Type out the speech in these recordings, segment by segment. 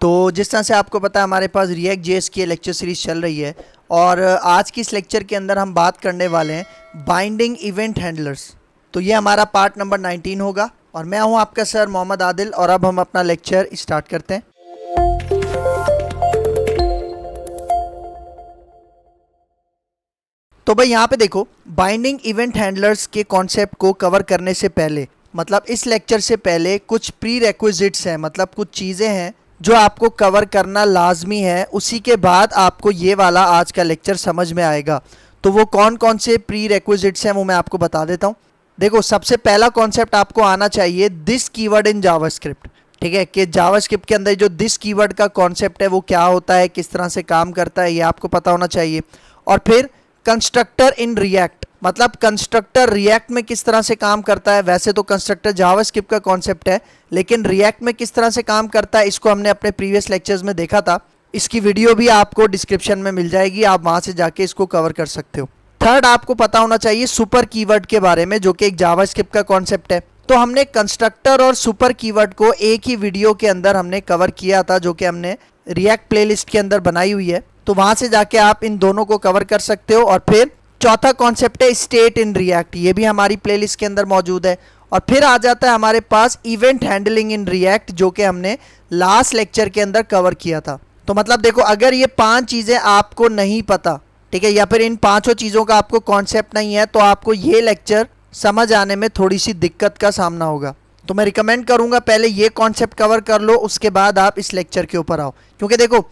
तो जिस तरह से आपको पता है हमारे पास रिएक्ट जेस की लेक्चर सीरीज़ चल रही है और आज की इस लेक्चर के अंदर हम बात करने वाले हैं बाइंडिंग इवेंट हैंडलर्स तो ये हमारा पार्ट नंबर 19 होगा और मैं हूँ आपका सर मोहम्मद आदिल और अब हम अपना लेक्चर स्टार्ट करते हैं तो भाई यहाँ पे देखो बाइंडिंग इवेंट हैंडलर्स के कॉन्सेप्ट को कवर करने से पहले मतलब इस लेक्चर से पहले कुछ प्री रेक्विजिट्स हैं मतलब कुछ चीज़ें हैं जो आपको कवर करना लाजमी है उसी के बाद आपको ये वाला आज का लेक्चर समझ में आएगा तो वो कौन कौन से प्री रेक्विजिट्स हैं वो मैं आपको बता देता हूँ देखो सबसे पहला कॉन्सेप्ट आपको आना चाहिए दिस कीवर्ड इन जावास्क्रिप्ट ठीक है कि जावास्क्रिप्ट के अंदर जो दिस कीवर्ड का कॉन्सेप्ट है वो क्या होता है किस तरह से काम करता है ये आपको पता होना चाहिए और फिर कंस्ट्रक्टर इन रिएक्ट मतलब कंस्ट्रक्टर रिएक्ट में किस तरह से काम करता है वैसे तो कंस्ट्रक्टर जावास्क्रिप्ट का कॉन्सेप्ट है लेकिन रिएक्ट में किस तरह से काम करता है इसको हमने अपने प्रीवियस लेक्चर्स में देखा था इसकी वीडियो भी आपको डिस्क्रिप्शन में मिल जाएगी आप वहां से जाके इसको कवर कर सकते हो थर्ड आपको पता होना चाहिए सुपर कीवर्ड के बारे में जो कि एक जावास्क्रिप्ट का कॉन्सेप्ट है तो हमने कंस्ट्रक्टर और सुपर कीवर्ड को एक ही वीडियो के अंदर हमने कवर किया था जो कि हमने रिएक्ट प्लेलिस्ट के अंदर बनाई हुई है तो वहां से जाके आप इन दोनों को कवर कर सकते हो और फिर चौथा कॉन्सेप्ट है स्टेट इन रिएक्ट ये भी हमारी प्लेलिस्ट के अंदर मौजूद है और फिर आ जाता है हमारे पास इवेंट हैंडलिंग इन रिएक्ट जो कि हमने लास्ट लेक्चर के अंदर कवर किया था तो मतलब देखो अगर ये पांच चीज़ें आपको नहीं पता ठीक है या फिर इन पांचों चीज़ों का आपको कॉन्सेप्ट नहीं है तो आपको ये लेक्चर समझ आने में थोड़ी सी दिक्कत का सामना होगा तो मैं रिकमेंड करूंगा पहले ये कॉन्सेप्ट कवर कर लो उसके बाद आप इस लेक्चर के ऊपर आओ क्योंकि देखो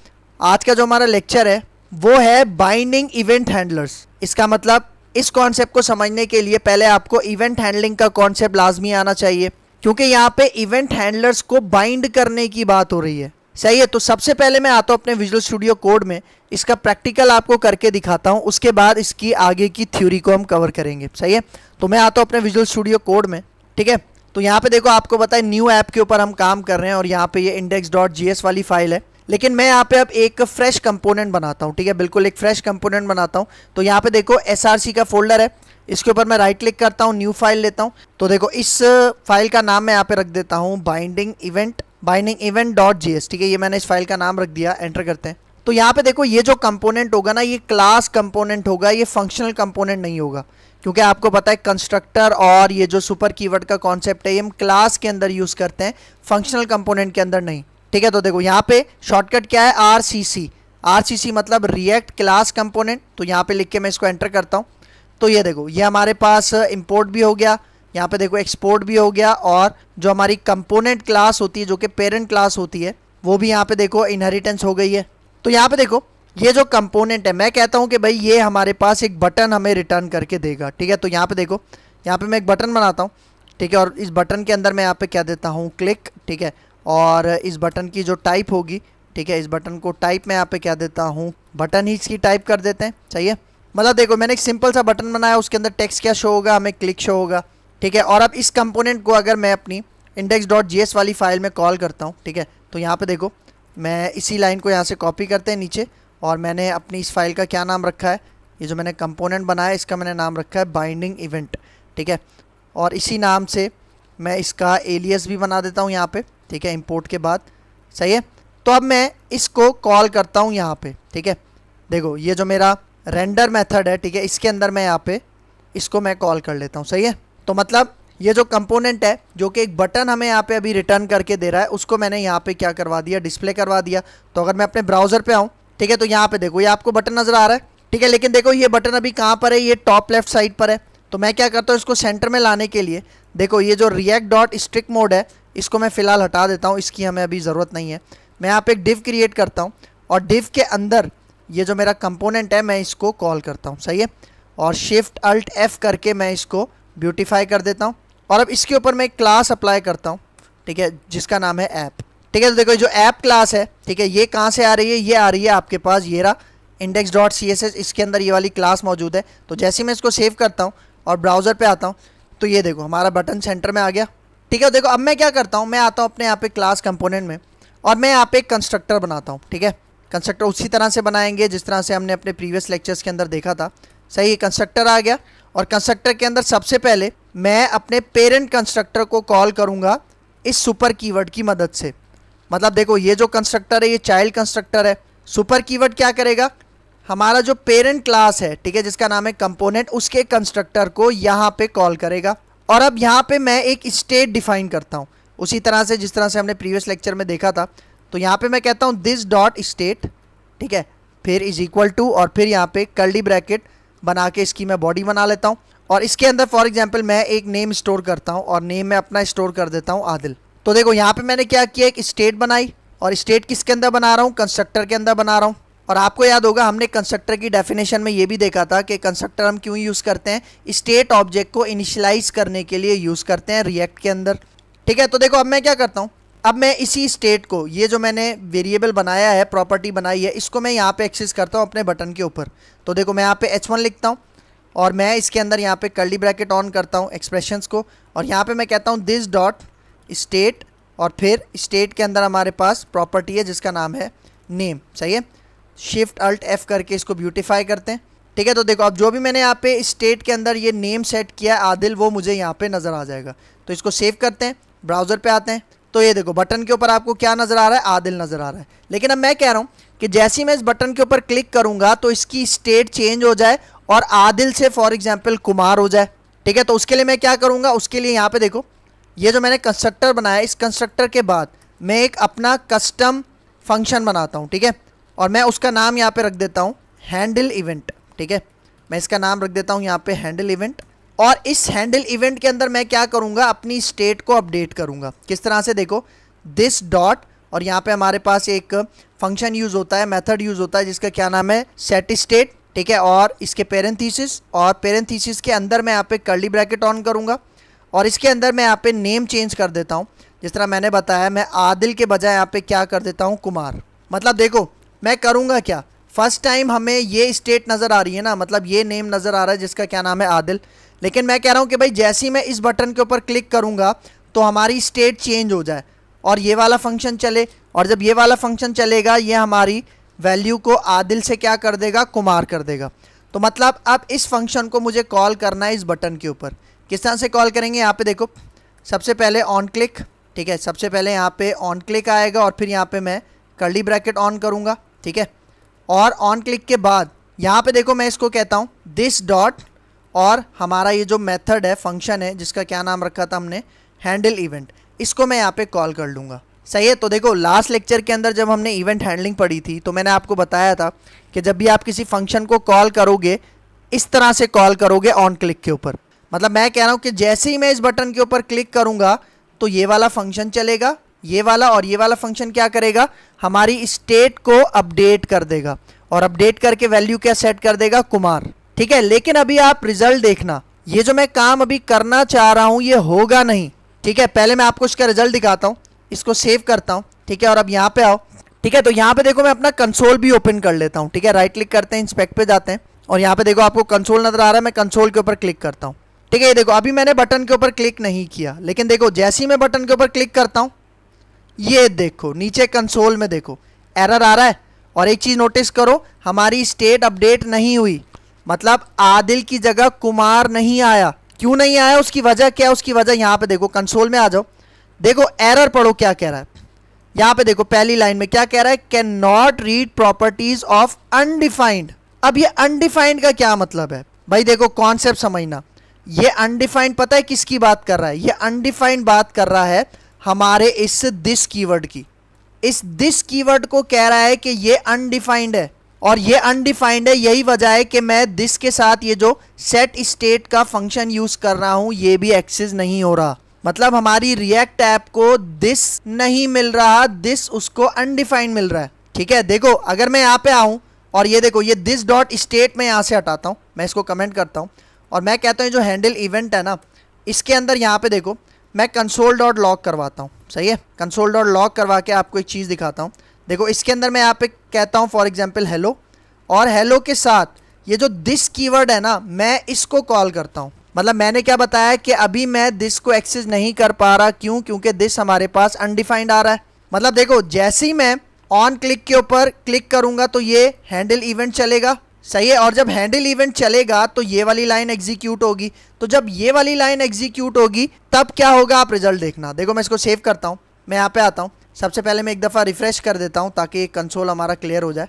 आज का जो हमारा लेक्चर है वो है बाइंडिंग इवेंट हैंडलर्स इसका मतलब इस कॉन्सेप्ट को समझने के लिए पहले आपको इवेंट हैंडलिंग का कॉन्सेप्ट लाजमी आना चाहिए क्योंकि यहाँ पे इवेंट हैंडलर्स को बाइंड करने की बात हो रही है सही है तो सबसे पहले मैं आता हूँ अपने विजुअल स्टूडियो कोड में इसका प्रैक्टिकल आपको करके दिखाता हूँ उसके बाद इसकी आगे की थ्योरी को हम कवर करेंगे सही है तो मैं आता हूँ अपने विजुअल स्टूडियो कोड में ठीक है तो यहाँ पे देखो आपको बताए न्यू ऐप के ऊपर हम काम कर रहे हैं और यहाँ पे ये इंडेक्स डॉट जी एस वाली फाइल है लेकिन मैं यहाँ पे अब एक फ्रेश कंपोनेंट बनाता हूँ ठीक है बिल्कुल एक फ्रेश कंपोनेंट बनाता हूँ तो यहाँ पे देखो एस का फोल्डर है इसके ऊपर मैं राइट क्लिक करता हूँ न्यू फाइल लेता हूँ तो देखो इस फाइल का नाम मैं यहाँ पे रख देता हूँ binding event binding event dot J ठीक है ये मैंने इस फाइल का नाम रख दिया एंटर करते हैं तो यहाँ पे देखो ये जो कंपोनेंट होगा ना ये क्लास कंपोनेंट होगा ये फंक्शनल कंपोनेंट नहीं होगा क्योंकि आपको पता है कंस्ट्रक्टर और ये जो सुपर कीवर्ड का कॉन्सेप्ट है ये हम क्लास के अंदर यूज़ करते हैं फंक्शनल कंपोनेंट के अंदर नहीं ठीक है तो देखो यहाँ पे शॉर्टकट क्या है R C C R C सी मतलब रिएक्ट क्लास कंपोनेंट तो यहाँ पे लिख के मैं इसको एंटर करता हूँ तो ये देखो ये हमारे पास इम्पोर्ट uh, भी हो गया यहाँ पे देखो एक्सपोर्ट भी हो गया और जो हमारी कंपोनेंट क्लास होती है जो कि पेरेंट क्लास होती है वो भी यहाँ पे देखो इनहेरिटेंस हो गई है तो यहाँ पे देखो ये जो कंपोनेंट है मैं कहता हूँ कि भाई ये हमारे पास एक बटन हमें रिटर्न करके देगा ठीक है तो यहाँ पे देखो यहाँ पे मैं एक बटन बनाता हूँ ठीक है और इस बटन के अंदर मैं यहाँ पे क्या देता हूँ क्लिक ठीक है और इस बटन की जो टाइप होगी ठीक है इस बटन को टाइप में यहाँ पे क्या देता हूँ बटन ही इसकी टाइप कर देते हैं चाहिए मतलब देखो मैंने एक सिंपल सा बटन बनाया उसके अंदर टेक्स्ट क्या शो होगा हमें क्लिक शो होगा ठीक है और अब इस कंपोनेंट को अगर मैं अपनी इंडेक्स डॉट जी एस वाली फाइल में कॉल करता हूँ ठीक है तो यहाँ पे देखो मैं इसी लाइन को यहाँ से कॉपी करते हैं नीचे और मैंने अपनी इस फाइल का क्या नाम रखा है ये जो मैंने कंपोनेंट बनाया इसका मैंने नाम रखा है बाइंडिंग इवेंट ठीक है और इसी नाम से मैं इसका एलियस भी बना देता हूँ यहाँ पे ठीक है इम्पोर्ट के बाद सही है तो अब मैं इसको कॉल करता हूँ यहाँ पे ठीक है देखो ये जो मेरा रेंडर मेथड है ठीक है इसके अंदर मैं यहाँ पे इसको मैं कॉल कर लेता हूँ सही है तो मतलब ये जो कंपोनेंट है जो कि एक बटन हमें यहाँ पे अभी रिटर्न करके दे रहा है उसको मैंने यहाँ पे क्या करवा दिया डिस्प्ले करवा दिया तो अगर मैं अपने ब्राउज़र पे आऊँ ठीक है तो यहाँ पे देखो ये आपको बटन नज़र आ रहा है ठीक है लेकिन देखो ये बटन अभी कहाँ पर है ये टॉप लेफ्ट साइड पर है तो मैं क्या करता हूँ इसको सेंटर में लाने के लिए देखो ये जो रिएक्ट डॉट स्ट्रिक मोड है इसको मैं फ़िलहाल हटा देता हूँ इसकी हमें अभी ज़रूरत नहीं है मैं यहाँ एक डिव क्रिएट करता हूँ और डिव के अंदर ये जो मेरा कंपोनेंट है मैं इसको कॉल करता हूँ सही है और शिफ्ट अल्ट एफ़ करके मैं इसको ब्यूटीफाई कर देता हूँ और अब इसके ऊपर मैं एक क्लास अप्लाई करता हूँ ठीक है जिसका नाम है ऐप ठीक है तो देखो जो ऐप क्लास है ठीक है ये कहाँ से आ रही है ये आ रही है आपके पास ये रहा index dot C S S इसके अंदर ये वाली क्लास मौजूद है तो जैसे मैं इसको सेव करता हूँ और ब्राउज़र पर आता हूँ तो ये देखो हमारा बटन सेंटर में आ गया ठीक है देखो अब मैं क्या करता हूँ मैं आता हूँ अपने यहाँ पे क्लास कंपोनेंट में और मैं यहाँ पे एक कंस्ट्रक्टर बनाता हूँ ठीक है कंस्ट्रक्टर उसी तरह से बनाएंगे जिस तरह से हमने अपने प्रीवियस लेक्चर्स के अंदर देखा था सही कंस्ट्रक्टर आ गया और कंस्ट्रक्टर के अंदर सबसे पहले मैं अपने पेरेंट कंस्ट्रक्टर को कॉल करूँगा इस सुपर कीवर्ड की मदद से मतलब देखो ये जो कंस्ट्रक्टर है ये चाइल्ड कंस्ट्रक्टर है सुपर कीवर्ड क्या करेगा हमारा जो पेरेंट क्लास है ठीक है जिसका नाम है कंपोनेंट उसके कंस्ट्रक्टर को यहाँ पे कॉल करेगा और अब यहाँ पे मैं एक स्टेट डिफाइन करता हूँ उसी तरह से जिस तरह से हमने प्रीवियस लेक्चर में देखा था तो यहाँ पे मैं कहता हूँ दिस डॉट स्टेट ठीक है फिर इज इक्वल टू और फिर यहाँ पे कर्ली ब्रैकेट बना के इसकी मैं बॉडी बना लेता हूँ और इसके अंदर फॉर एग्जाम्पल मैं एक नेम स्टोर करता हूँ और नेम मैं अपना स्टोर कर देता हूँ आदिल तो देखो यहाँ पर मैंने क्या किया एक स्टेट बनाई और स्टेट किसके अंदर बना रहा हूँ कंस्ट्रक्टर के अंदर बना रहा हूँ और आपको याद होगा हमने कंस्ट्रक्टर की डेफिनेशन में ये भी देखा था कि कंस्ट्रक्टर हम क्यों यूज़ करते हैं स्टेट ऑब्जेक्ट को इनिशलाइज करने के लिए यूज़ करते हैं रिएक्ट के अंदर ठीक है तो देखो अब मैं क्या करता हूँ अब मैं इसी स्टेट को ये जो मैंने वेरिएबल बनाया है प्रॉपर्टी बनाई है इसको मैं यहाँ पे एक्सेस करता हूँ अपने बटन के ऊपर तो देखो मैं यहाँ पे H1 लिखता हूँ और मैं इसके अंदर यहाँ पे कर्ली ब्रैकेट ऑन करता हूँ एक्सप्रेशंस को और यहाँ पे मैं कहता हूँ दिस डॉट स्टेट और फिर स्टेट के अंदर हमारे पास प्रॉपर्टी है जिसका नाम है नेम सही है शिफ्ट अल्ट एफ़ करके इसको ब्यूटीफाई करते हैं ठीक है तो देखो अब जो भी मैंने यहाँ पे स्टेट के अंदर ये नेम सेट किया है आदिल वो मुझे यहाँ पे नज़र आ जाएगा तो इसको सेव करते हैं ब्राउज़र पे आते हैं तो ये देखो बटन के ऊपर आपको क्या नज़र आ रहा है आदिल नज़र आ रहा है लेकिन अब मैं कह रहा हूँ कि जैसे ही मैं इस बटन के ऊपर क्लिक करूँगा तो इसकी स्टेट चेंज हो जाए और आदिल से फॉर एग्ज़ाम्पल कुमार हो जाए ठीक है तो उसके लिए मैं क्या करूँगा उसके लिए यहाँ पर देखो ये जो मैंने कंस्ट्रक्टर बनाया इस कंस्ट्रक्टर के बाद मैं एक अपना कस्टम फंक्शन बनाता हूँ ठीक है और मैं उसका नाम यहाँ पे रख देता हूँ हैंडल इवेंट ठीक है मैं इसका नाम रख देता हूँ यहाँ पे हैंडल इवेंट और इस हैंडल इवेंट के अंदर मैं क्या करूँगा अपनी स्टेट को अपडेट करूँगा किस तरह से देखो दिस डॉट और यहाँ पे हमारे पास एक फंक्शन यूज़ होता है मेथड यूज़ होता है जिसका क्या नाम है सेट स्टेट ठीक है और इसके पेरेंथीसिस और पेरेंथीसिस के अंदर मैं यहाँ पे कर्ली ब्रैकेट ऑन करूँगा और इसके अंदर मैं यहाँ पे नेम चेंज कर देता हूँ जिस तरह मैंने बताया मैं आदिल के बजाय यहाँ पे क्या कर देता हूँ कुमार मतलब देखो मैं करूँगा क्या फ़र्स्ट टाइम हमें ये स्टेट नज़र आ रही है ना मतलब ये नेम नज़र आ रहा है जिसका क्या नाम है आदिल लेकिन मैं कह रहा हूँ कि भाई जैसे ही मैं इस बटन के ऊपर क्लिक करूँगा तो हमारी स्टेट चेंज हो जाए और ये वाला फंक्शन चले और जब ये वाला फंक्शन चलेगा ये हमारी वैल्यू को आदिल से क्या कर देगा कुमार कर देगा तो मतलब अब इस फंक्शन को मुझे कॉल करना है इस बटन के ऊपर किस तरह से कॉल करेंगे यहाँ पे देखो सबसे पहले ऑन क्लिक ठीक है सबसे पहले यहाँ पे ऑन क्लिक आएगा और फिर यहाँ पे मैं कर्ली ब्रैकेट ऑन करूँगा ठीक है और ऑन क्लिक के बाद यहाँ पे देखो मैं इसको कहता हूँ दिस डॉट और हमारा ये जो मेथड है फंक्शन है जिसका क्या नाम रखा था हमने हैंडल इवेंट इसको मैं यहाँ पे कॉल कर लूँगा सही है तो देखो लास्ट लेक्चर के अंदर जब हमने इवेंट हैंडलिंग पढ़ी थी तो मैंने आपको बताया था कि जब भी आप किसी फंक्शन को कॉल करोगे इस तरह से कॉल करोगे ऑन क्लिक के ऊपर मतलब मैं कह रहा हूँ कि जैसे ही मैं इस बटन के ऊपर क्लिक करूँगा तो ये वाला फंक्शन चलेगा ये वाला और ये वाला फंक्शन क्या करेगा हमारी स्टेट को अपडेट कर देगा और अपडेट करके वैल्यू क्या सेट कर देगा कुमार ठीक है लेकिन अभी आप रिजल्ट देखना ये जो मैं काम अभी करना चाह रहा हूँ ये होगा नहीं ठीक है पहले मैं आपको इसका रिजल्ट दिखाता हूँ इसको सेव करता हूँ ठीक है और अब यहाँ पे आओ ठीक है तो यहाँ पे देखो मैं अपना कंसोल भी ओपन कर लेता हूँ ठीक है राइट क्लिक करते हैं इंस्पेक्ट पे जाते हैं और यहाँ पे देखो आपको कंसोल नजर आ रहा है मैं कंसोल के ऊपर क्लिक करता हूँ ठीक है ये देखो अभी मैंने बटन के ऊपर क्लिक नहीं किया लेकिन देखो जैसे ही मैं बटन के ऊपर क्लिक करता हूँ ये देखो नीचे कंसोल में देखो एरर आ रहा है और एक चीज़ नोटिस करो हमारी स्टेट अपडेट नहीं हुई मतलब आदिल की जगह कुमार नहीं आया क्यों नहीं आया उसकी वजह क्या उसकी वजह यहाँ पे देखो कंसोल में आ जाओ देखो एरर पढ़ो क्या कह रहा है यहाँ पे देखो पहली लाइन में क्या कह रहा है can not read properties of undefined अब ये अनडिफाइंड का क्या मतलब है भाई देखो कॉन्सेप्ट समझना ये अनडिफाइंड पता है किसकी बात कर रहा है ये अनडिफाइंड बात कर रहा है हमारे इस दिस कीवर्ड की इस दिस कीवर्ड को कह रहा है कि ये अनडिफाइंड है और ये अनडिफाइंड है यही वजह है कि मैं दिस के साथ ये जो सेट स्टेट का फंक्शन यूज़ कर रहा हूँ ये भी एक्सेस नहीं हो रहा मतलब हमारी रिएक्ट ऐप को दिस नहीं मिल रहा दिस उसको अनडिफाइंड मिल रहा है ठीक है देखो अगर मैं यहाँ पे आऊँ और ये देखो ये दिस डॉट स्टेट मैं यहाँ से हटाता हूँ मैं इसको कमेंट करता हूँ और मैं कहता हूँ जो हैंडल इवेंट है ना इसके अंदर यहाँ पे देखो मैं कंसोल डॉट लॉक करवाता हूँ सही है कंसोल डॉट लॉक करवा के आपको एक चीज़ दिखाता हूँ देखो इसके अंदर मैं यहाँ पे कहता हूँ फॉर एग्जाम्पल हेलो और हेलो के साथ ये जो दिस कीवर्ड है ना मैं इसको कॉल करता हूँ मतलब मैंने क्या बताया कि अभी मैं दिस को एक्सेस नहीं कर पा रहा क्यों क्योंकि दिस हमारे पास अनडिफाइंड आ रहा है मतलब देखो जैसे ही मैं ऑन क्लिक के ऊपर क्लिक करूँगा तो ये हैंडल इवेंट चलेगा सही है और जब हैंडल इवेंट चलेगा तो ये वाली लाइन एग्जीक्यूट होगी तो जब ये वाली लाइन एग्जीक्यूट होगी तब क्या होगा आप रिजल्ट देखना देखो मैं इसको सेव करता हूँ मैं यहाँ पे आता हूँ सबसे पहले मैं एक दफ़ा रिफ्रेश कर देता हूँ ताकि कंसोल हमारा क्लियर हो जाए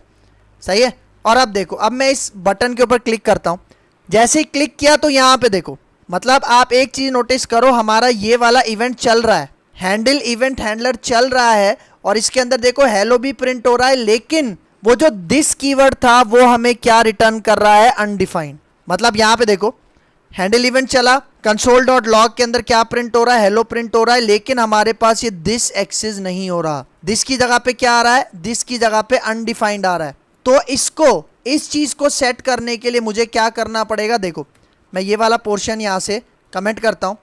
सही है और अब देखो अब मैं इस बटन के ऊपर क्लिक करता हूँ जैसे ही क्लिक किया तो यहाँ पे देखो मतलब आप एक चीज़ नोटिस करो हमारा ये वाला इवेंट चल रहा है हैंडल इवेंट हैंडलर चल रहा है और इसके अंदर देखो हेलो भी प्रिंट हो रहा है लेकिन वो जो दिस कीवर्ड था वो हमें क्या रिटर्न कर रहा है अनडिफाइंड मतलब यहाँ पे देखो हैंडल इवेंट चला कंसोल डॉट लॉग के अंदर क्या प्रिंट हो रहा है हेलो प्रिंट हो रहा है लेकिन हमारे पास ये दिस एक्सेस नहीं हो रहा दिस की जगह पे क्या आ रहा है दिस की जगह पे अनडिफाइंड आ रहा है तो इसको इस चीज़ को सेट करने के लिए मुझे क्या करना पड़ेगा देखो मैं ये वाला पोर्शन यहाँ से कमेंट करता हूँ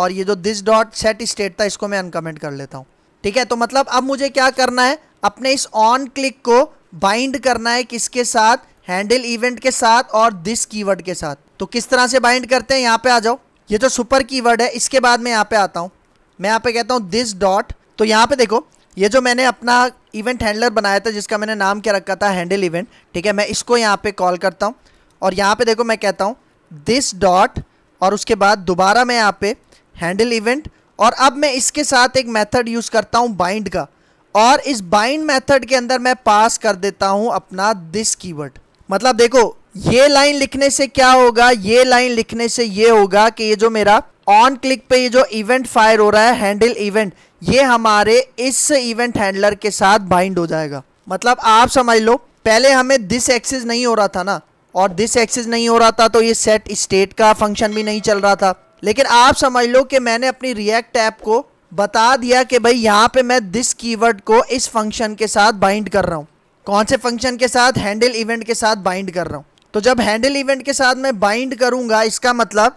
और ये जो दिस डॉट सेट स्टेट था इसको मैं अनकमेंट कर लेता हूँ ठीक है तो मतलब अब मुझे क्या करना है अपने इस ऑन क्लिक को बाइंड करना है किसके साथ हैंडल इवेंट के साथ और दिस कीवर्ड के साथ तो किस तरह से बाइंड करते हैं यहाँ पे आ जाओ ये जो सुपर कीवर्ड है इसके बाद मैं यहाँ पे आता हूँ मैं यहाँ पे कहता हूँ दिस डॉट तो यहाँ पे देखो ये जो मैंने अपना इवेंट हैंडलर बनाया था जिसका मैंने नाम क्या रखा था हैंडल इवेंट ठीक है मैं इसको यहाँ पे कॉल करता हूँ और यहाँ पे देखो मैं कहता हूँ दिस डॉट और उसके बाद दोबारा मैं यहाँ पे हैंडल इवेंट और अब मैं इसके साथ एक मेथड यूज़ करता हूँ बाइंड का और इस बाइंड मेथड के अंदर मैं पास कर देता हूं अपना दिस कीवर्ड मतलब देखो ये लाइन लिखने से क्या होगा ये लाइन लिखने से ये होगा कि ये जो मेरा ऑन क्लिक पे ये जो इवेंट फायर हो रहा है हैंडल इवेंट ये हमारे इस इवेंट हैंडलर के साथ बाइंड हो जाएगा मतलब आप समझ लो पहले हमें दिस एक्सेस नहीं हो रहा था ना और दिस एक्सेस नहीं हो रहा था तो ये सेट स्टेट का फंक्शन भी नहीं चल रहा था लेकिन आप समझ लो कि मैंने अपनी रिएक्ट ऐप को बता दिया कि भाई यहाँ पे मैं दिस कीवर्ड को इस फंक्शन के साथ बाइंड कर रहा हूँ कौन से फंक्शन के साथ हैंडल इवेंट के साथ बाइंड कर रहा हूँ तो जब हैंडल इवेंट के साथ मैं बाइंड करूँगा इसका मतलब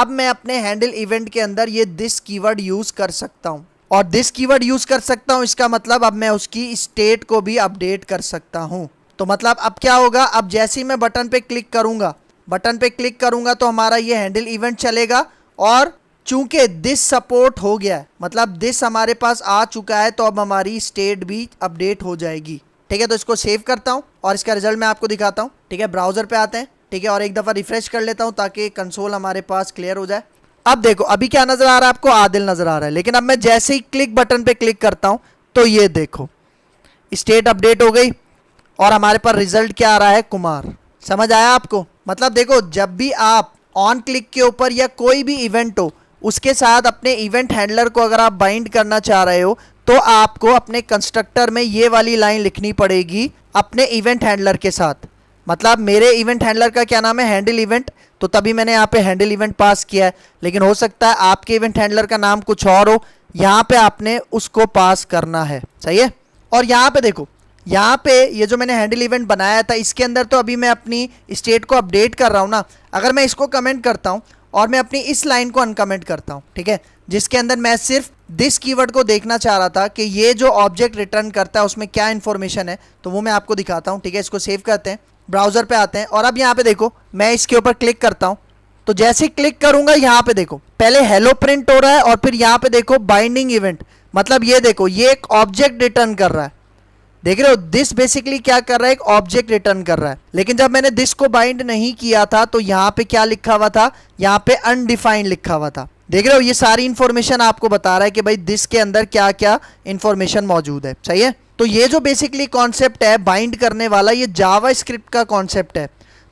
अब मैं अपने हैंडल इवेंट के अंदर ये दिस कीवर्ड यूज़ कर सकता हूँ और दिस कीवर्ड यूज़ कर सकता हूँ इसका मतलब अब मैं उसकी स्टेट को भी अपडेट कर सकता हूँ तो मतलब अब क्या होगा अब जैसे ही मैं बटन पे क्लिक करूँगा बटन पे क्लिक करूँगा तो हमारा ये हैंडल इवेंट चलेगा और चूंकि दिस सपोर्ट हो गया है मतलब दिस हमारे पास आ चुका है तो अब हमारी स्टेट भी अपडेट हो जाएगी ठीक है तो इसको सेव करता हूँ और इसका रिजल्ट मैं आपको दिखाता हूँ ठीक है ब्राउजर पे आते हैं ठीक है और एक दफ़ा रिफ्रेश कर लेता हूँ ताकि कंसोल हमारे पास क्लियर हो जाए अब देखो अभी क्या नज़र आ रहा है आपको आदिल नज़र आ रहा है लेकिन अब मैं जैसे ही क्लिक बटन पे क्लिक करता हूँ तो ये देखो स्टेट अपडेट हो गई और हमारे पास रिजल्ट क्या आ रहा है कुमार समझ आया आपको मतलब देखो जब भी आप ऑन क्लिक के ऊपर या कोई भी इवेंट हो उसके साथ अपने इवेंट हैंडलर को अगर आप बाइंड करना चाह रहे हो तो आपको अपने कंस्ट्रक्टर में ये वाली लाइन लिखनी पड़ेगी अपने इवेंट हैंडलर के साथ मतलब मेरे इवेंट हैंडलर का क्या नाम है हैंडल इवेंट तो तभी मैंने यहाँ पे हैंडल इवेंट पास किया है लेकिन हो सकता है आपके इवेंट हैंडलर का नाम कुछ और हो यहाँ पे आपने उसको पास करना है सही है और यहाँ पे देखो यहाँ पे ये जो मैंने हैंडल इवेंट बनाया था इसके अंदर तो अभी मैं अपनी स्टेट को अपडेट कर रहा हूँ ना अगर मैं इसको कमेंट करता हूँ और मैं अपनी इस लाइन को अनकमेंट करता हूँ ठीक है जिसके अंदर मैं सिर्फ दिस कीवर्ड को देखना चाह रहा था कि ये जो ऑब्जेक्ट रिटर्न करता है उसमें क्या इन्फॉर्मेशन है तो वो मैं आपको दिखाता हूँ ठीक है इसको सेव करते हैं ब्राउज़र पे आते हैं और अब यहाँ पे देखो मैं इसके ऊपर क्लिक करता हूँ तो जैसे क्लिक करूंगा यहाँ पे देखो पहले हेलो प्रिंट हो रहा है और फिर यहाँ पे देखो बाइंडिंग इवेंट मतलब ये देखो ये एक ऑब्जेक्ट रिटर्न कर रहा है देख रहे हो दिस बेसिकली क्या कर रहा है एक ऑब्जेक्ट रिटर्न कर रहा है लेकिन जब मैंने दिस को बाइंड नहीं किया था तो यहाँ पे क्या लिखा हुआ था यहाँ पे अनडिफाइंड लिखा हुआ था देख रहे हो ये सारी इन्फॉर्मेशन आपको बता रहा है कि भाई दिस के अंदर क्या क्या इन्फॉर्मेशन मौजूद है सही है तो ये जो बेसिकली कॉन्सेप्ट है बाइंड करने वाला ये जावा स्क्रिप्ट का कॉन्सेप्ट है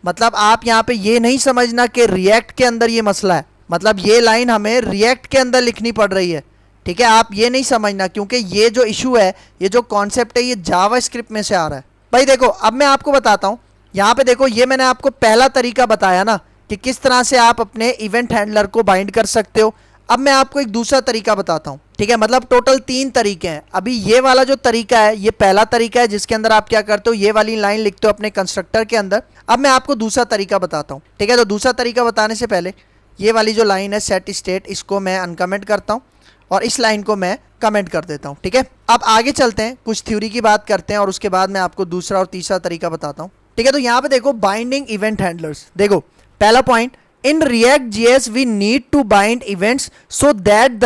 मतलब आप यहाँ पे ये नहीं समझना कि रिएक्ट के अंदर ये मसला है मतलब ये लाइन हमें रिएक्ट के अंदर लिखनी पड़ रही है ठीक है आप ये नहीं समझना क्योंकि ये जो इशू है ये जो कॉन्सेप्ट है ये जावा स्क्रिप्ट में से आ रहा है भाई देखो अब मैं आपको बताता हूँ यहाँ पे देखो ये मैंने आपको पहला तरीका बताया ना कि किस तरह से आप अपने इवेंट हैंडलर को बाइंड कर सकते हो अब मैं आपको एक दूसरा तरीका बताता हूँ ठीक है मतलब टोटल तीन तरीके हैं अभी ये वाला जो तरीका है ये पहला तरीका है जिसके अंदर आप क्या करते हो ये वाली लाइन लिखते हो अपने कंस्ट्रक्टर के अंदर अब मैं आपको दूसरा तरीका बताता हूँ ठीक है तो दूसरा तरीका बताने से पहले ये वाली जो लाइन है सेट स्टेट इसको मैं अनकमेंट करता हूँ और इस लाइन को मैं कमेंट कर देता हूँ ठीक है अब आगे चलते हैं कुछ थ्योरी की बात करते हैं और उसके बाद मैं आपको दूसरा और तीसरा तरीका बताता हूँ ठीक है तो यहाँ पे देखो बाइंडिंग इवेंट हैंडलर्स देखो पहला point in react JS we need to bind events so that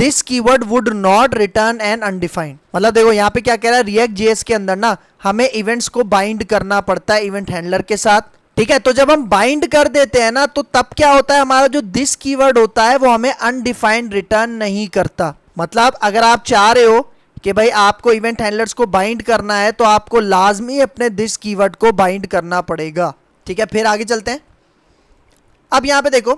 this keyword would not return an undefined मतलब देखो यहाँ पे क्या कह रहा है react जीएस के अंदर ना हमें इवेंट्स को बाइंड करना पड़ता है इवेंट हैंडलर के साथ ठीक है तो जब हम बाइंड कर देते हैं ना तो तब क्या होता है हमारा जो दिस कीवर्ड होता है वो हमें अनडिफाइंड रिटर्न नहीं करता मतलब अगर आप चाह रहे हो कि भाई आपको इवेंट हैंडलर्स को बाइंड करना है तो आपको लाजमी अपने दिस कीवर्ड को बाइंड करना पड़ेगा ठीक है फिर आगे चलते हैं अब यहां पे देखो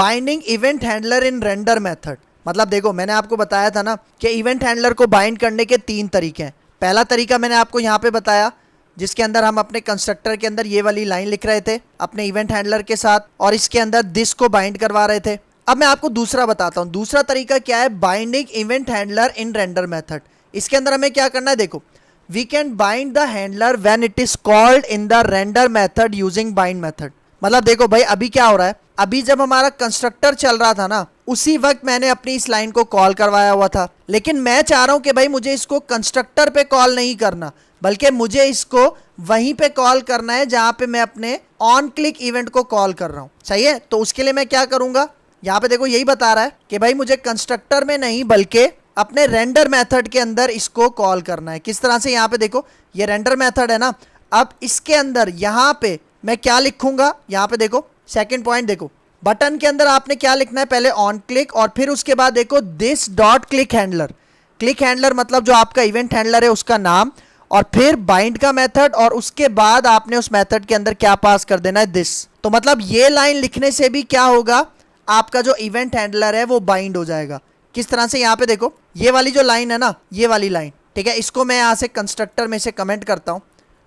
binding event handler in render method मतलब देखो मैंने आपको बताया था ना कि इवेंट हैंडलर को बाइंड करने के तीन तरीके हैं पहला तरीका मैंने आपको यहां पे बताया जिसके अंदर हम अपने कंस्ट्रक्टर के अंदर ये वाली लाइन लिख रहे थे अपने इवेंट हैंडलर के साथ और इसके अंदर दिस को बाइंड करवा रहे थे अब मैं आपको दूसरा बताता हूँ दूसरा तरीका क्या है binding event handler in render method इसके अंदर हमें क्या करना है देखो we can bind the handler when it is called in the render method using bind method मतलब देखो भाई अभी क्या हो रहा है अभी जब हमारा कंस्ट्रक्टर चल रहा था ना उसी वक्त मैंने अपनी इस लाइन को कॉल करवाया हुआ था लेकिन मैं चाह रहा हूँ कि भाई मुझे इसको कंस्ट्रक्टर पे कॉल नहीं करना बल्कि मुझे इसको वहीं पे कॉल करना है जहाँ पे मैं अपने ऑन क्लिक इवेंट को कॉल कर रहा हूँ सही है तो उसके लिए मैं क्या करूँगा यहाँ पे देखो यही बता रहा है कि भाई मुझे कंस्ट्रक्टर में नहीं बल्कि अपने रेंडर मैथड के अंदर इसको कॉल करना है किस तरह से यहाँ पे देखो ये रेंडर मैथड है ना अब इसके अंदर यहाँ पे मैं क्या लिखूंगा यहाँ पे देखो सेकंड पॉइंट देखो बटन के अंदर आपने क्या लिखना है पहले ऑन क्लिक और फिर उसके बाद देखो this dot click handler click handler मतलब जो आपका इवेंट हैंडलर है उसका नाम और फिर बाइंड का मेथड और उसके बाद आपने उस मेथड के अंदर क्या पास कर देना है दिस तो मतलब ये लाइन लिखने से भी क्या होगा आपका जो इवेंट हैंडलर है वो बाइंड हो जाएगा किस तरह से यहाँ पे देखो ये वाली जो लाइन है ना ये वाली लाइन ठीक है इसको मैं यहाँ से कंस्ट्रक्टर में से कमेंट करता हूँ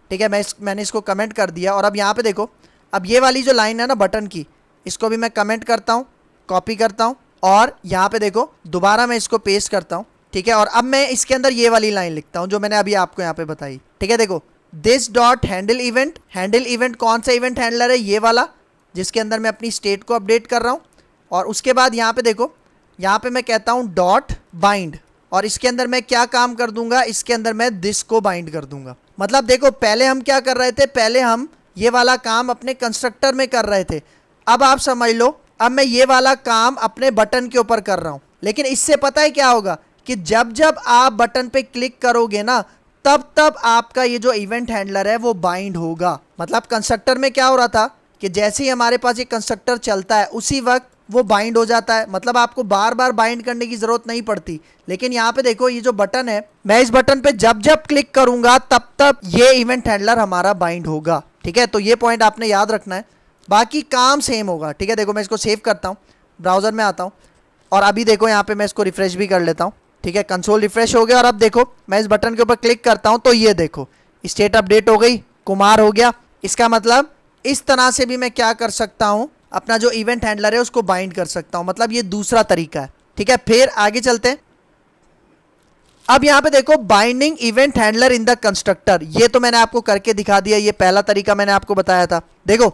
ठीक है मैं इस मैंने इसको कमेंट कर दिया और अब यहाँ पे देखो अब ये वाली जो लाइन है ना बटन की इसको भी मैं कमेंट करता हूँ कॉपी करता हूँ और यहाँ पे देखो दोबारा मैं इसको पेस्ट करता हूँ ठीक है और अब मैं इसके अंदर ये वाली लाइन लिखता हूँ जो मैंने अभी आपको यहाँ पे बताई ठीक है देखो this dot handle event handle event कौन सा इवेंट हैंडलर है ये वाला जिसके अंदर मैं अपनी स्टेट को अपडेट कर रहा हूँ और उसके बाद यहाँ पे देखो यहाँ पे मैं कहता हूँ डॉट बाइंड और इसके अंदर मैं क्या काम कर दूंगा इसके अंदर मैं दिस को बाइंड कर दूंगा मतलब देखो पहले हम क्या कर रहे थे पहले हम ये वाला काम अपने कंस्ट्रक्टर में कर रहे थे अब आप समझ लो अब मैं ये वाला काम अपने बटन के ऊपर कर रहा हूँ लेकिन इससे पता है क्या होगा कि जब जब आप बटन पे क्लिक करोगे ना तब तब आपका ये जो इवेंट हैंडलर है वो बाइंड होगा मतलब कंस्ट्रक्टर में क्या हो रहा था कि जैसे ही हमारे पास ये कंस्ट्रक्टर चलता है उसी वक्त वो बाइंड हो जाता है मतलब आपको बार बार बाइंड करने की ज़रूरत नहीं पड़ती लेकिन यहाँ पे देखो ये जो बटन है मैं इस बटन पे जब जब क्लिक करूंगा तब तब ये इवेंट हैंडलर हमारा बाइंड होगा ठीक है तो ये पॉइंट आपने याद रखना है बाकी काम सेम होगा ठीक है देखो मैं इसको सेव करता हूँ ब्राउज़र में आता हूँ और अभी देखो यहाँ पर मैं इसको रिफ़्रेश भी कर लेता हूँ ठीक है कंसोल रिफ़्रेश हो गया और अब देखो मैं इस बटन के ऊपर क्लिक करता हूँ तो ये देखो स्टेट अपडेट हो गई कुमार हो गया इसका मतलब इस तरह से भी मैं क्या कर सकता हूँ अपना जो इवेंट हैंडलर है उसको बाइंड कर सकता हूँ मतलब ये दूसरा तरीका है ठीक है फिर आगे चलते हैं अब यहाँ पे देखो binding event handler in the constructor ये तो मैंने आपको करके दिखा दिया ये पहला तरीका मैंने आपको बताया था देखो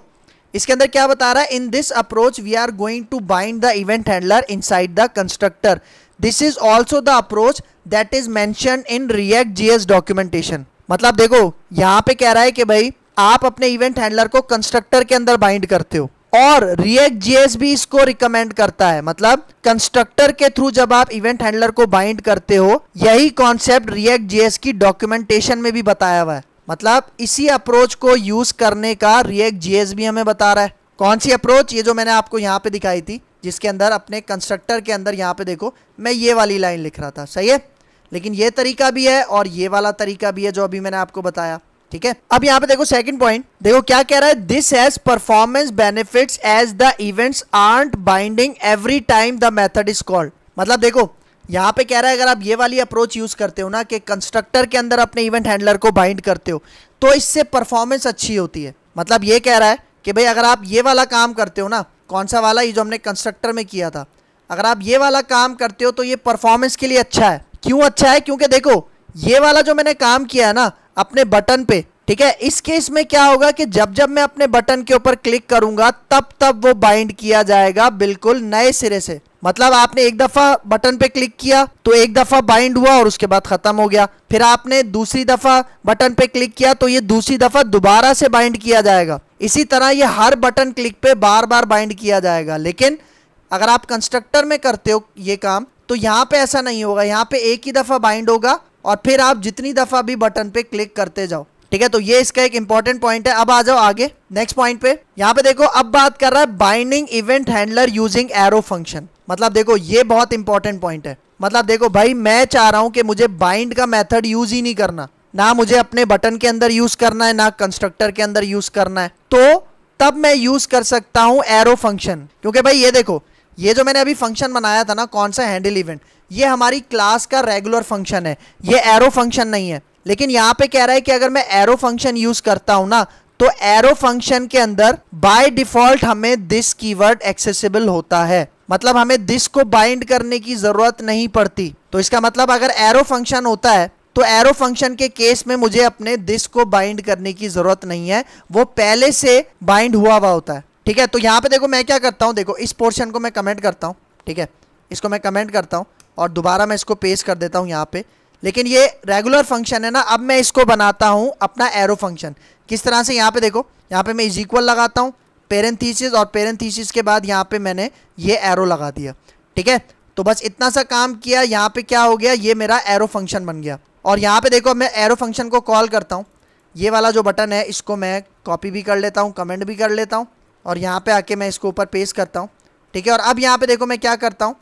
इसके अंदर क्या बता रहा है in this approach we are going to bind the event handler in the constructor this is also the approach that is mention in React JS documentation मतलब देखो यहाँ पे कह रहा है कि भाई आप अपने इवेंट हैंडलर को कंस्ट्रक्टर के अंदर बाइंड करते हो और रिएक्ट जेएस भी इसको रिकमेंड करता है मतलब कंस्ट्रक्टर के थ्रू जब आप इवेंट हैंडलर को बाइंड करते हो यही कॉन्सेप्ट रिएक्ट जेएस की डॉक्यूमेंटेशन में भी बताया हुआ है मतलब इसी अप्रोच को यूज करने का रिएक्ट जेएस भी हमें बता रहा है कौन सी अप्रोच ये जो मैंने आपको यहाँ पे दिखाई थी जिसके अंदर अपने कंस्ट्रक्टर के अंदर यहाँ पे देखो मैं ये वाली लाइन लिख रहा था सही है लेकिन ये तरीका भी है और ये वाला तरीका भी है जो अभी मैंने आपको बताया ठीक है अब यहाँ पे देखो सेकंड पॉइंट देखो क्या कह रहा है this has performance benefits as the events aren't binding every time the method is called मतलब देखो यहाँ पे कह रहा है अगर आप ये वाली अप्रोच यूज करते हो ना कि कंस्ट्रक्टर के अंदर अपने इवेंट हैंडलर को बाइंड करते हो तो इससे परफॉर्मेंस अच्छी होती है मतलब ये कह रहा है कि भाई अगर आप ये वाला काम करते हो ना कौन सा वाला ये जो हमने कंस्ट्रक्टर में किया था अगर आप ये वाला काम करते हो तो ये परफॉर्मेंस के लिए अच्छा है क्यों अच्छा है क्योंकि देखो ये वाला जो मैंने काम किया है ना अपने बटन पे ठीक है इस केस में क्या होगा कि जब जब मैं अपने बटन के ऊपर क्लिक करूंगा तब तब वो बाइंड किया जाएगा बिल्कुल नए सिरे से मतलब आपने एक दफ़ा बटन पे क्लिक किया तो एक दफ़ा बाइंड हुआ और उसके बाद ख़त्म हो गया फिर आपने दूसरी दफ़ा बटन पे क्लिक किया तो ये दूसरी दफ़ा दोबारा से बाइंड किया जाएगा इसी तरह ये हर बटन क्लिक पे बार बार बाइंड किया जाएगा लेकिन अगर आप कंस्ट्रक्टर में करते हो ये काम तो यहाँ पे ऐसा नहीं होगा यहाँ पे एक ही दफ़ा बाइंड होगा और फिर आप जितनी दफ़ा भी बटन पे क्लिक करते जाओ ठीक है तो ये इसका एक इंपॉर्टेंट पॉइंट है अब आ जाओ आगे नेक्स्ट पॉइंट पे यहाँ पे देखो अब बात कर रहा है binding event handler using arrow function मतलब देखो ये बहुत इंपॉर्टेंट पॉइंट है मतलब देखो भाई मैं चाह रहा हूँ कि मुझे बाइंड का मेथड यूज ही नहीं करना ना मुझे अपने बटन के अंदर यूज करना है ना कंस्ट्रक्टर के अंदर यूज करना है तो तब मैं यूज कर सकता हूँ एरो फंक्शन क्योंकि भाई ये देखो ये जो मैंने अभी फंक्शन बनाया था ना कौन सा हैंडल इवेंट ये हमारी क्लास का रेगुलर फंक्शन है ये एरो फंक्शन नहीं है लेकिन यहाँ पे कह रहा है कि अगर मैं एरो फंक्शन यूज करता हूँ ना तो एरो फंक्शन के अंदर बाय डिफॉल्ट हमें दिस कीवर्ड एक्सेसिबल होता है मतलब हमें दिस को बाइंड करने की जरूरत नहीं पड़ती तो इसका मतलब अगर एरो फंक्शन होता है तो एरो फंक्शन के केस में मुझे अपने दिस को बाइंड करने की जरूरत नहीं है वो पहले से बाइंड हुआ हुआ होता है ठीक है तो यहाँ पे देखो मैं क्या करता हूँ देखो इस पोर्शन को मैं कमेंट करता हूँ ठीक है इसको मैं कमेंट करता हूँ और दोबारा मैं इसको पेश कर देता हूँ यहाँ पे लेकिन ये रेगुलर फंक्शन है ना अब मैं इसको बनाता हूँ अपना एरो फंक्शन किस तरह से यहाँ पे देखो यहाँ पे मैं इज इक्वल लगाता हूँ पेरेंथीसिस और पेरेंथीसिस के बाद यहाँ पे मैंने ये एरो लगा दिया ठीक है तो बस इतना सा काम किया यहाँ पे क्या हो गया ये मेरा एरो फंक्शन बन गया और यहाँ पे देखो मैं एरो फंक्शन को कॉल करता हूँ ये वाला जो बटन है इसको मैं कॉपी भी कर लेता हूँ कमेंट भी कर लेता हूँ और यहाँ पे आके मैं इसको ऊपर पेस्ट करता हूँ ठीक है और अब यहाँ पे देखो मैं क्या करता हूँ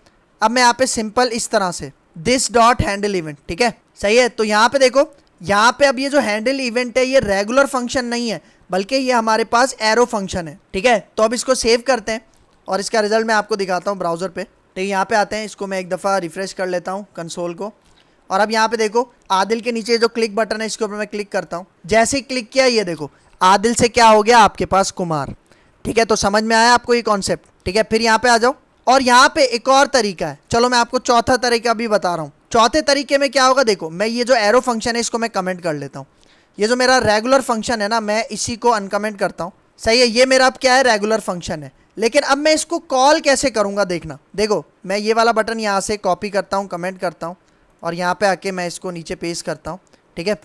अब मैं यहाँ पे सिंपल इस तरह से दिस डॉट हैंडल इवेंट ठीक है सही है तो यहाँ पे देखो यहाँ पे अब ये जो हैंडल इवेंट है ये रेगुलर फंक्शन नहीं है बल्कि ये हमारे पास एरो फंक्शन है ठीक है तो अब इसको सेव करते हैं और इसका रिजल्ट मैं आपको दिखाता हूँ ब्राउज़र पे ठीक तो है यहाँ पे आते हैं इसको मैं एक दफ़ा रिफ़्रेश कर लेता हूँ कंसोल को और अब यहाँ पे देखो आदिल के नीचे जो क्लिक बटन है इसके ऊपर मैं क्लिक करता हूँ जैसे ही क्लिक किया ये देखो आदिल से क्या हो गया आपके पास कुमार ठीक है तो समझ में आया आपको ये कॉन्सेप्ट ठीक है फिर यहाँ पे आ जाओ और यहाँ पे एक और तरीका है चलो मैं आपको चौथा तरीका भी बता रहा हूँ चौथे तरीके में क्या होगा देखो मैं ये जो एरो फंक्शन है इसको मैं कमेंट कर लेता हूँ ये जो मेरा रेगुलर फंक्शन है ना मैं इसी को अनकमेंट करता हूँ सही है ये मेरा अब क्या है रेगुलर फंक्शन है लेकिन अब मैं इसको कॉल कैसे करूँगा देखना देखो मैं ये वाला बटन यहाँ से कॉपी करता हूँ कमेंट करता हूँ और यहाँ पर आके मैं इसको नीचे पेश करता हूँ ठीक है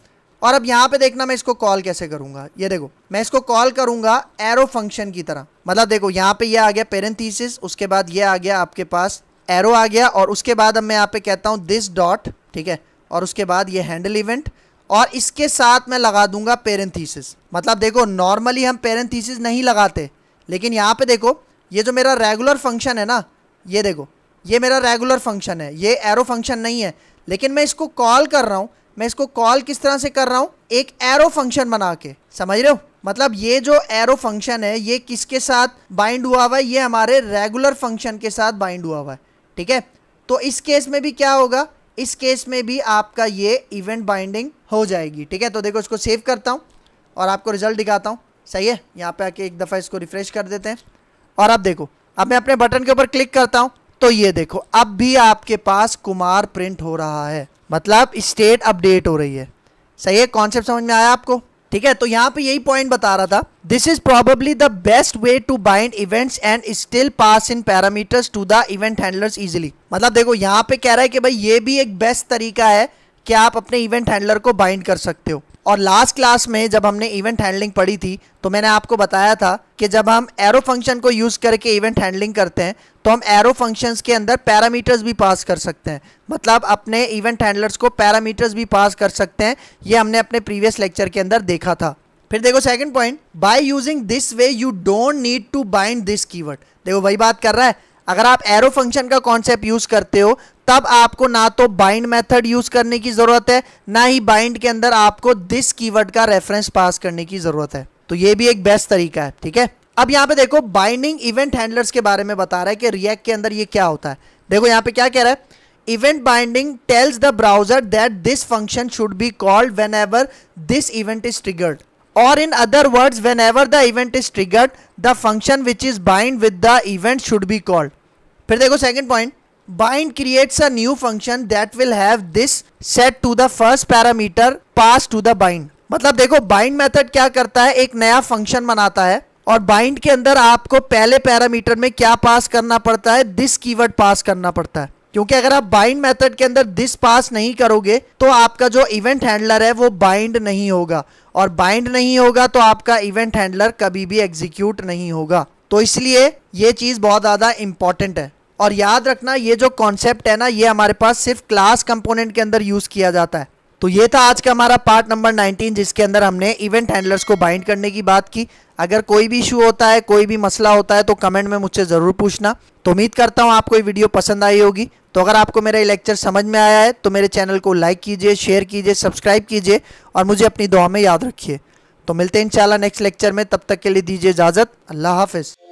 और अब यहाँ पे देखना मैं इसको कॉल कैसे करूँगा ये देखो मैं इसको कॉल करूँगा एरो फंक्शन की तरह मतलब देखो यहाँ पे ये आ गया पेरेंथीसिस उसके बाद ये आ गया आपके पास एरो आ गया और उसके बाद अब मैं यहाँ पे कहता हूँ दिस डॉट ठीक है और उसके बाद ये हैंडल इवेंट और इसके साथ मैं लगा दूंगा पेरेंथीसिस मतलब देखो नॉर्मली हम पेरेंथीसिस नहीं लगाते लेकिन यहाँ पे देखो ये जो मेरा रेगुलर फंक्शन है ना ये देखो ये मेरा रेगुलर फंक्शन है ये एरो फंक्शन नहीं है लेकिन मैं इसको कॉल कर रहा हूँ मैं इसको कॉल किस तरह से कर रहा हूँ एक एरो फंक्शन बना के समझ रहे हो मतलब ये जो एरो फंक्शन है ये किसके साथ बाइंड हुआ हुआ है ये हमारे रेगुलर फंक्शन के साथ बाइंड हुआ हुआ है ठीक है तो इस केस में भी क्या होगा इस केस में भी आपका ये इवेंट बाइंडिंग हो जाएगी ठीक है तो देखो इसको सेव करता हूँ और आपको रिजल्ट दिखाता हूँ सही है यहाँ पे आके एक दफ़ा इसको रिफ्रेश कर देते हैं और अब देखो अब मैं अपने बटन के ऊपर क्लिक करता हूँ तो ये देखो अब भी आपके पास कुमार प्रिंट हो रहा है मतलब स्टेट अपडेट हो रही है सही है कॉन्सेप्ट समझ में आया आपको ठीक है तो यहाँ पे यही पॉइंट बता रहा था this is probably the best way to bind events and still pass in parameters to the event handlers easily मतलब देखो यहाँ पे कह रहा है कि भाई ये भी एक बेस्ट तरीका है कि आप अपने इवेंट हैंडलर को बाइंड कर सकते हो और लास्ट क्लास में जब हमने इवेंट हैंडलिंग पढ़ी थी तो मैंने आपको बताया था कि जब हम एरो फंक्शन को यूज़ करके इवेंट हैंडलिंग करते हैं तो हम एरो फंक्शंस के अंदर पैरामीटर्स भी पास कर सकते हैं मतलब अपने इवेंट हैंडलर्स को पैरामीटर्स भी पास कर सकते हैं ये हमने अपने प्रीवियस लेक्चर के अंदर देखा था फिर देखो second point by using this way you don't need to bind this keyword देखो वही बात कर रहा है अगर आप एरो फंक्शन का कॉन्सेप्ट यूज करते हो तब आपको ना तो बाइंड मेथड यूज करने की जरूरत है ना ही बाइंड के अंदर आपको दिस कीवर्ड का रेफरेंस पास करने की जरूरत है तो ये भी एक बेस्ट तरीका है ठीक है अब यहाँ पे देखो बाइंडिंग इवेंट हैंडलर्स के बारे में बता रहा है कि रिएक्ट के अंदर ये क्या होता है देखो यहाँ पे क्या कह रहा है binding tells the browser that this function should be called whenever this event is triggered or in other words whenever the event is triggered the function which is bind with the event should be called फिर देखो second point bind creates a new function that will have this set to the first parameter passed to the bind मतलब देखो bind method क्या करता है एक नया function बनाता है और bind के अंदर आपको पहले पैरामीटर में क्या पास करना पड़ता है दिस कीवर्ड पास करना पड़ता है क्योंकि अगर आप बाइंड मेथड के अंदर दिस पास नहीं करोगे तो आपका जो इवेंट हैंडलर है वो बाइंड नहीं होगा और बाइंड नहीं होगा तो आपका इवेंट हैंडलर कभी भी एग्जीक्यूट नहीं होगा तो इसलिए ये चीज़ बहुत ज़्यादा इंपॉर्टेंट है और याद रखना ये जो कॉन्सेप्ट है ना ये हमारे पास सिर्फ क्लास कंपोनेंट के अंदर यूज़ किया जाता है तो ये था आज का हमारा पार्ट नंबर 19 जिसके अंदर हमने इवेंट हैंडलर्स को बाइंड करने की बात की अगर कोई भी इशू होता है कोई भी मसला होता है तो कमेंट में मुझसे ज़रूर पूछना तो उम्मीद करता हूँ आपको ये वीडियो पसंद आई होगी तो अगर आपको मेरा ये लेक्चर समझ में आया है तो मेरे चैनल को लाइक कीजिए शेयर कीजिए सब्सक्राइब कीजिए और मुझे अपनी दुआ में याद रखिए तो मिलते हैं इंशाल्लाह नेक्स्ट लेक्चर में तब तक के लिए दीजिए इजाज़त अल्लाह हाफिज़